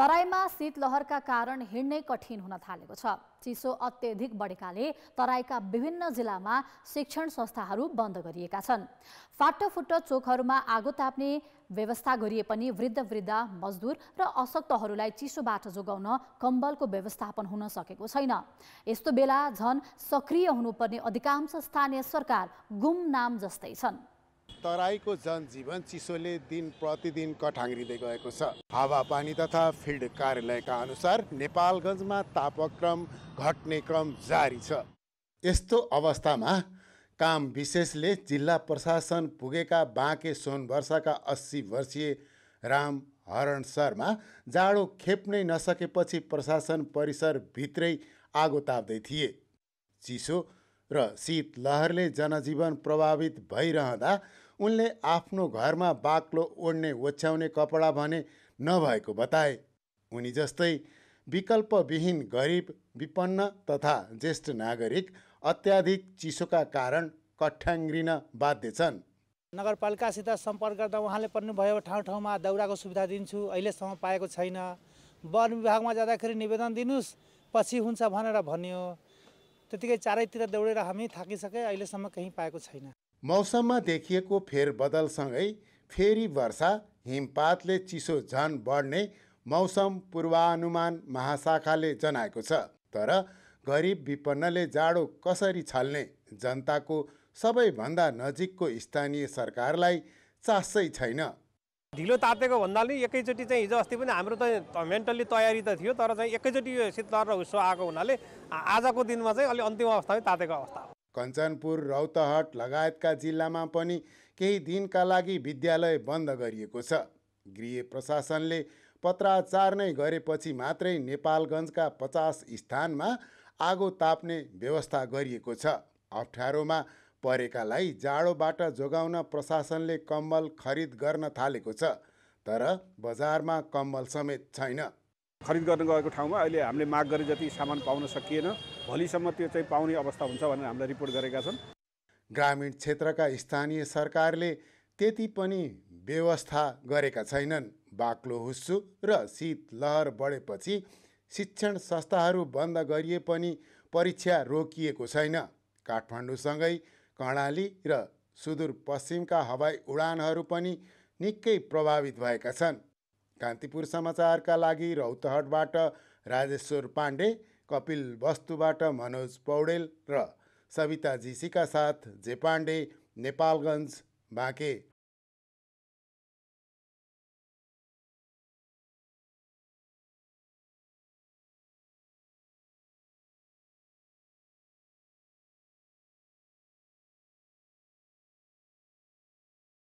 तराईमा शीतलहरका कारण हिँड्नै कठिन हुन थालेको छ चिसो अत्यधिक बढेकाले तराईका विभिन्न जिल्लामा शिक्षण संस्थाहरू बन्द गरिएका छन् फाटोफुट्टो चोकहरूमा आगो ताप्ने व्यवस्था गरिए पनि वृद्ध वृद्ध मजदुर र अशक्तहरूलाई चिसोबाट जोगाउन कम्बलको व्यवस्थापन हुन सकेको छैन यस्तो बेला झन सक्रिय हुनुपर्ने अधिकांश स्थानीय सरकार गुमनाम जस्तै छन् तराईको जनजीवन चिसोले दिन प्रतिदिन कठाङ्रिँदै गएको छ हावापानी तथा फिल्ड कार्यालयका अनुसार नेपालगञ्जमा तापक्रम घट्ने क्रम जारी छ यस्तो अवस्थामा काम विशेषले जिल्ला प्रशासन पुगेका बाँके सोनवर्षका अस्सी वर्षीय राम हरण शर्मा जाडो खेप्नै नसकेपछि प्रशासन परिसरभित्रै आगो ताप्दै थिए चिसो र शीत लहरले जनजीवन प्रभावित भइरहँदा उनले आफ्नो घरमा बाक्लो ओढ्ने ओछ्याउने कपडा भने नभएको बताए उनी जस्तै विकल्पविहीन गरिब विपन्न तथा ज्येष्ठ नागरिक अत्याधिक चिसोका कारण कठ्याङ्ग्रिन बाध्य छन् नगरपालिकासित सम्पर्क गर्दा उहाँले भयो ठाउँ ठाउँमा दाउराको सुविधा दिन्छु अहिलेसम्म पाएको छैन वन विभागमा जाँदाखेरि निवेदन दिनुहोस् पछि हुन्छ भनेर भन्यो त्यतिकै चारैतिर दौडेर हामी थाकिसके अहिलेसम्म कहीँ पाएको छैन मौसममा देखिएको फेरबदलसँगै फेरि वर्षा हिमपातले चिसो झन बढ्ने मौसम पूर्वानुमान महाशाखाले जनाएको छ तर गरिब विपन्नले जाडो कसरी छल्ने जनताको सबैभन्दा नजिकको स्थानीय सरकारलाई चासै छैन ढिलो तातेको भन्दा भन्नाले एकैचोटि चाहिँ हिजो अस्ति पनि हाम्रो त मेन्टल्ली तयारी त थियो तर चाहिँ एकैचोटि यो शीतलहर र हुस्सो आएको हुनाले आजको दिनमा चाहिँ अलिक अन्तिम अवस्थामै तातेको अवस्था हो कञ्चनपुर रौतहट लगायतका जिल्लामा पनि केही दिनका लागि विद्यालय बन्द गरिएको छ गृह प्रशासनले पत्राचार नै गरेपछि मात्रै नेपालगञ्जका पचास स्थानमा आगो ताप्ने व्यवस्था गरिएको छ अप्ठ्यारोमा परेकालाई जाडोबाट जोगाउन प्रशासनले कम्बल खरिद गर्न थालेको छ तर बजारमा कम्बल समेत छैन खरिद गर्न गएको ठाउँमा अहिले हामीले माग गरे जति सामान पाउन सकिएन भोलिसम्म त्यो चाहिँ पाउने अवस्था हुन्छ भनेर हामीलाई रिपोर्ट गरेका छन् ग्रामीण क्षेत्रका स्थानीय सरकारले त्यति पनि व्यवस्था गरेका छैनन् बाक्लो हुस्सु र शीत लहर बढेपछि शिक्षण संस्थाहरू बन्द गरिए पनि परीक्षा रोकिएको छैन काठमाडौँसँगै कर्णाली र सुदूरपश्चिमका हवाई उडानहरू पनि निकै प्रभावित भएका छन् कान्तिपुर समाचारका लागि रौतहटबाट राजेश्वर पाण्डे कपिल वस्तुबाट मनोज पौडेल र सविता जीसीका साथ जे पाण्डे नेपालगञ्ज बाँके